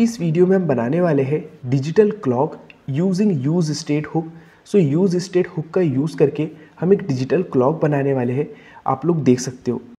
इस वीडियो में हम बनाने वाले हैं digital clock using use state hook so use state hook का यूज़ करके हम एक डिजिटल क्लॉक बनाने वाले हैं आप लोग देख सकते हो